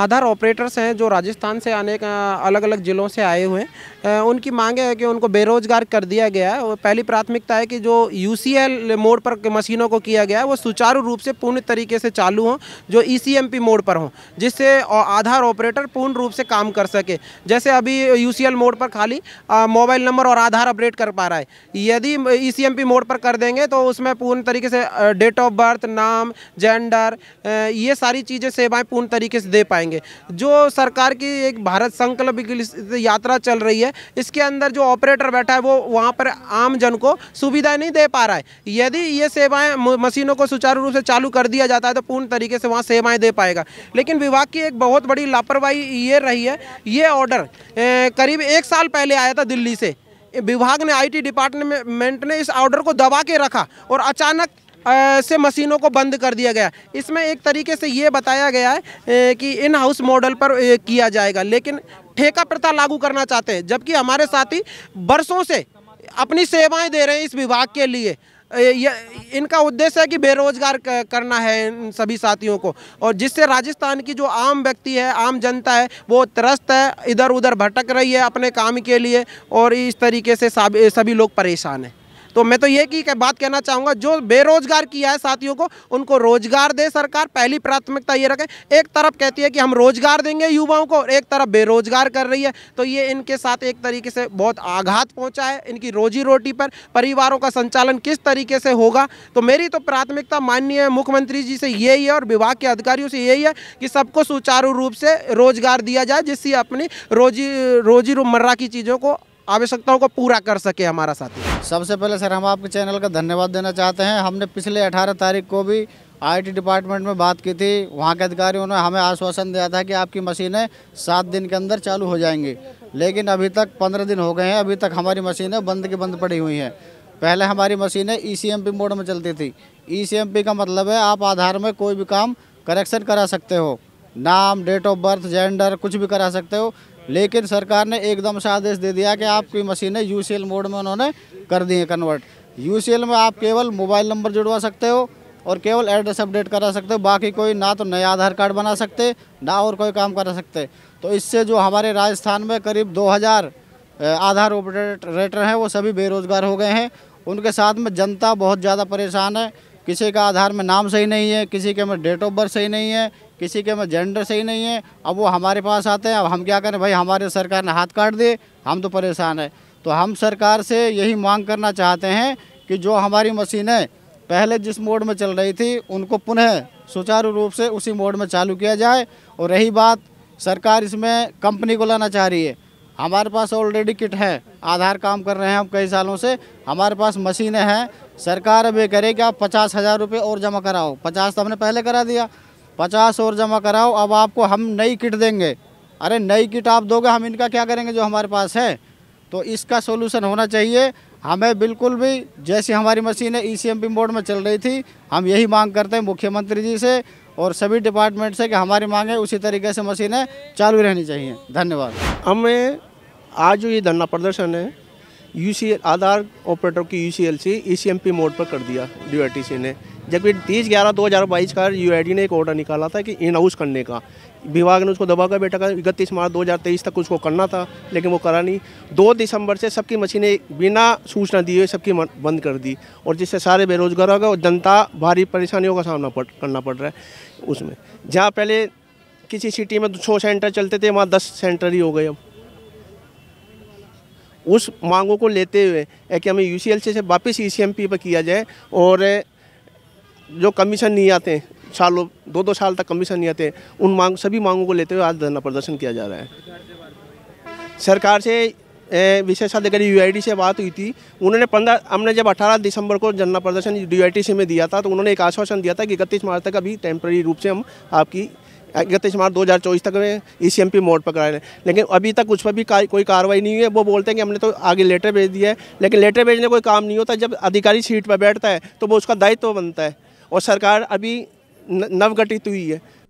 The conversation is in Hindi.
आधार ऑपरेटर्स हैं जो राजस्थान से आने अलग अलग ज़िलों से आए हुए हैं उनकी मांग है कि उनको बेरोजगार कर दिया गया है पहली प्राथमिकता है कि जो यू मोड पर मशीनों को किया गया है वो सुचारू रूप से पूर्ण तरीके से चालू हों जो ई e मोड पर हों जिससे आधार ऑपरेटर पूर्ण रूप से काम कर सके जैसे अभी यू मोड पर खाली मोबाइल नंबर और आधार अपडेट कर पा रहा है यदि ई e मोड पर कर देंगे तो उसमें पूर्ण तरीके से डेट ऑफ बर्थ नाम जेंडर ये सारी चीज़ें सेवाएँ पूर्ण तरीके से दे पाए जाएंगे जो सरकार की एक भारत संकल्प यात्रा चल रही है इसके अंदर जो ऑपरेटर बैठा है वो वहाँ पर आम जन को सुविधा नहीं दे पा रहा है यदि ये सेवाएं मशीनों को सुचारू रूप से चालू कर दिया जाता है तो पूर्ण तरीके से वहाँ सेवाएं दे पाएगा लेकिन विभाग की एक बहुत बड़ी लापरवाही ये रही है ये ऑर्डर करीब एक साल पहले आया था दिल्ली से विभाग ने आईटी डिपार्टमेंट ने इस ऑर्डर को दबा के रखा और अचानक से मशीनों को बंद कर दिया गया इसमें एक तरीके से ये बताया गया है कि इन हाउस मॉडल पर किया जाएगा लेकिन ठेका प्रथा तो लागू करना चाहते हैं जबकि हमारे साथी बरसों से अपनी सेवाएं दे रहे हैं इस विभाग के लिए इनका उद्देश्य है कि बेरोजगार करना है इन सभी साथियों को और जिससे राजस्थान की जो आम व्यक्ति है आम जनता है वो त्रस्त है इधर उधर भटक रही है अपने काम के लिए और इस तरीके से सभी लोग परेशान हैं तो मैं तो ये की बात कहना चाहूँगा जो बेरोजगार किया है साथियों को उनको रोजगार दे सरकार पहली प्राथमिकता ये रखें एक तरफ कहती है कि हम रोजगार देंगे युवाओं को और एक तरफ बेरोजगार कर रही है तो ये इनके साथ एक तरीके से बहुत आघात पहुँचा है इनकी रोजी रोटी पर परिवारों का संचालन किस तरीके से होगा तो मेरी तो प्राथमिकता माननीय मुख्यमंत्री जी से यही है और विभाग के अधिकारियों से यही है कि सबको सुचारू रूप से रोजगार दिया जाए जिससे अपनी रोजी रोजी रोमर्रा की चीज़ों को आवश्यकताओं को पूरा कर सके हमारा साथी सबसे पहले सर हम आपके चैनल का धन्यवाद देना चाहते हैं हमने पिछले 18 तारीख को भी आईटी डिपार्टमेंट में बात की थी वहाँ के अधिकारियों ने हमें आश्वासन दिया था कि आपकी मशीनें सात दिन के अंदर चालू हो जाएंगी लेकिन अभी तक पंद्रह दिन हो गए हैं अभी तक हमारी मशीनें बंद की बंद पड़ी हुई हैं पहले हमारी मशीनें ई e मोड में चलती थी ई e का मतलब है आप आधार में कोई भी काम करेक्शन करा सकते हो नाम डेट ऑफ बर्थ जेंडर कुछ भी करा सकते हो लेकिन सरकार ने एकदम से आदेश दे दिया कि आपकी मशीनें यू मोड में उन्होंने कर दी हैं कन्वर्ट यू में आप केवल मोबाइल नंबर जुड़वा सकते हो और केवल एड्रेस अपडेट करा सकते हो बाकी कोई ना तो नया आधार कार्ड बना सकते ना और कोई काम करा सकते तो इससे जो हमारे राजस्थान में करीब 2000 आधार ऑपरेटर हैं वो सभी बेरोज़गार हो गए हैं उनके साथ में जनता बहुत ज़्यादा परेशान है किसी का आधार में नाम सही नहीं है किसी के में डेट ऑफ बर्थ सही नहीं है किसी के में जेंडर सही नहीं है अब वो हमारे पास आते हैं अब हम क्या करें भाई हमारे सरकार ने हाथ काट दे हम तो परेशान हैं तो हम सरकार से यही मांग करना चाहते हैं कि जो हमारी मशीनें पहले जिस मोड में चल रही थी उनको पुनः सुचारू रूप से उसी मोड में चालू किया जाए और रही बात सरकार इसमें कंपनी को लाना चाह रही है हमारे पास ऑलरेडी किट है आधार काम कर रहे हैं हम कई सालों से हमारे पास मशीनें हैं सरकार अब ये करे कि आप पचास हज़ार रुपये और जमा कराओ पचास तो हमने पहले करा दिया पचास और जमा कराओ अब आपको हम नई किट देंगे अरे नई किट आप दोगे हम इनका क्या करेंगे जो हमारे पास है तो इसका सोल्यूशन होना चाहिए हमें बिल्कुल भी जैसी हमारी है ई सी बोर्ड में चल रही थी हम यही मांग करते हैं मुख्यमंत्री जी से और सभी डिपार्टमेंट से कि हमारी मांगें उसी तरीके से मशीनें चालू रहनी चाहिए धन्यवाद हमें आज जो ये धरना प्रदर्शन है यू आधार ऑपरेटर की यू सी मोड पर कर दिया डी ने जबकि तीस ग्यारह दो हज़ार बाईस का यू ने एक ऑर्डर निकाला था कि इन हाउस करने का विभाग ने उसको दबा कर बैठा कर इकतीस मार्च दो हजार तेईस तक उसको करना था लेकिन वो करा नहीं दो दिसंबर से सबकी मशीनें बिना सूचना दिए सबकी बंद कर दी और जिससे सारे बेरोजगार हो गए और जनता भारी परेशानियों का सामना पड़ करना पड़ रहा है उसमें जहाँ पहले किसी सिटी में सौ सेंटर चलते थे वहाँ दस सेंटर ही हो गए अब उस मांगों को लेते हुए है कि हमें यू से वापस ई e पर किया जाए और जो कमीशन नहीं आते सालों दो दो साल तक कमीशन नहीं आते उन मांग सभी मांगों को लेते हुए आज धरना प्रदर्शन किया जा रहा है सरकार से विशेषाधिकारी यूआईडी से बात हुई थी उन्होंने पंद्रह हमने जब 18 दिसंबर को धरना प्रदर्शन से में दिया था तो उन्होंने एक आश्वासन दिया था कि इकतीस मार्च तक अभी टेम्प्रेरी रूप से हम आपकी इकतीस मार्च 2024 तक में E C M P mode पर कराए लेकिन अभी तक कुछ पर भी का, कोई कार्रवाई नहीं हुई है वो बोलते हैं कि हमने तो आगे लेटर भेज दिया है लेकिन लेटर भेजने कोई काम नहीं होता जब अधिकारी सीट पर बैठता है तो वो उसका दायित्व बनता है और सरकार अभी नवगठित हुई है